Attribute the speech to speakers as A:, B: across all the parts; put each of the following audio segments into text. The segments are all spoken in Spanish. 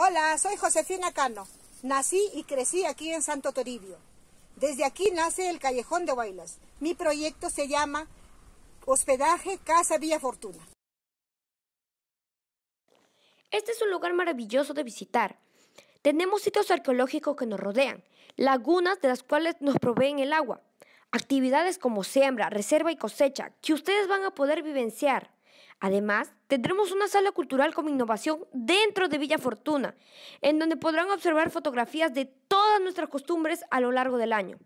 A: Hola, soy Josefina Cano. Nací y crecí aquí en Santo Toribio. Desde aquí nace el Callejón de Bailas. Mi proyecto se llama Hospedaje Casa Villa Fortuna. Este es un lugar maravilloso
B: de visitar. Tenemos sitios arqueológicos que nos rodean, lagunas de las cuales nos proveen el agua, actividades como siembra, reserva y cosecha que ustedes van a poder vivenciar. Además, tendremos una sala cultural con innovación dentro de Villa Fortuna, en donde podrán observar fotografías de todas nuestras costumbres a lo largo del año.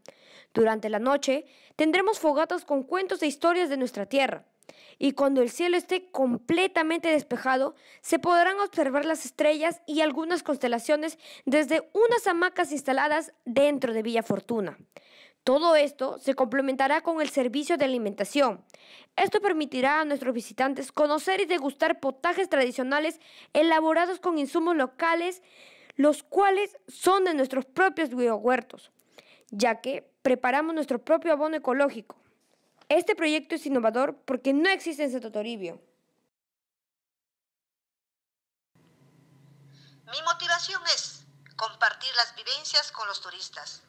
B: Durante la noche, tendremos fogatas con cuentos e historias de nuestra tierra. Y cuando el cielo esté completamente despejado, se podrán observar las estrellas y algunas constelaciones desde unas hamacas instaladas dentro de Villa Fortuna. Todo esto se complementará con el servicio de alimentación. Esto permitirá a nuestros visitantes conocer y degustar potajes tradicionales elaborados con insumos locales, los cuales son de nuestros propios huertos, ya que preparamos nuestro propio abono ecológico. Este proyecto es innovador porque no existe en Santo Mi
A: motivación es compartir las vivencias con los turistas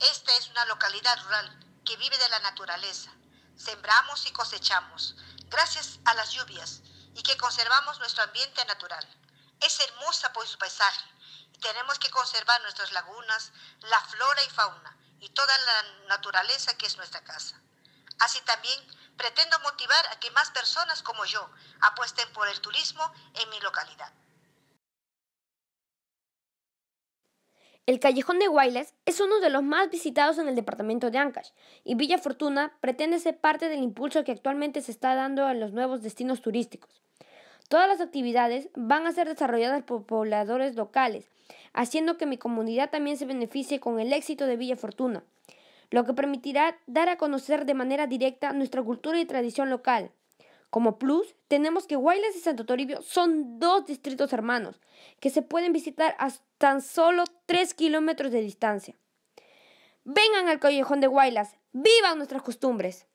A: esta es una localidad rural que vive de la naturaleza. Sembramos y cosechamos gracias a las lluvias y que conservamos nuestro ambiente natural. Es hermosa por pues, su paisaje y tenemos que conservar nuestras lagunas, la flora y fauna y toda la naturaleza que es nuestra casa. Así también pretendo motivar a que más personas como yo apuesten por el turismo en mi localidad.
B: El callejón de Guayles es uno de los más visitados en el departamento de Ancash y Villa Fortuna pretende ser parte del impulso que actualmente se está dando a los nuevos destinos turísticos. Todas las actividades van a ser desarrolladas por pobladores locales, haciendo que mi comunidad también se beneficie con el éxito de Villa Fortuna, lo que permitirá dar a conocer de manera directa nuestra cultura y tradición local, como plus, tenemos que Guaylas y Santo Toribio son dos distritos hermanos que se pueden visitar a tan solo 3 kilómetros de distancia. Vengan al callejón de Guaylas, vivan nuestras costumbres.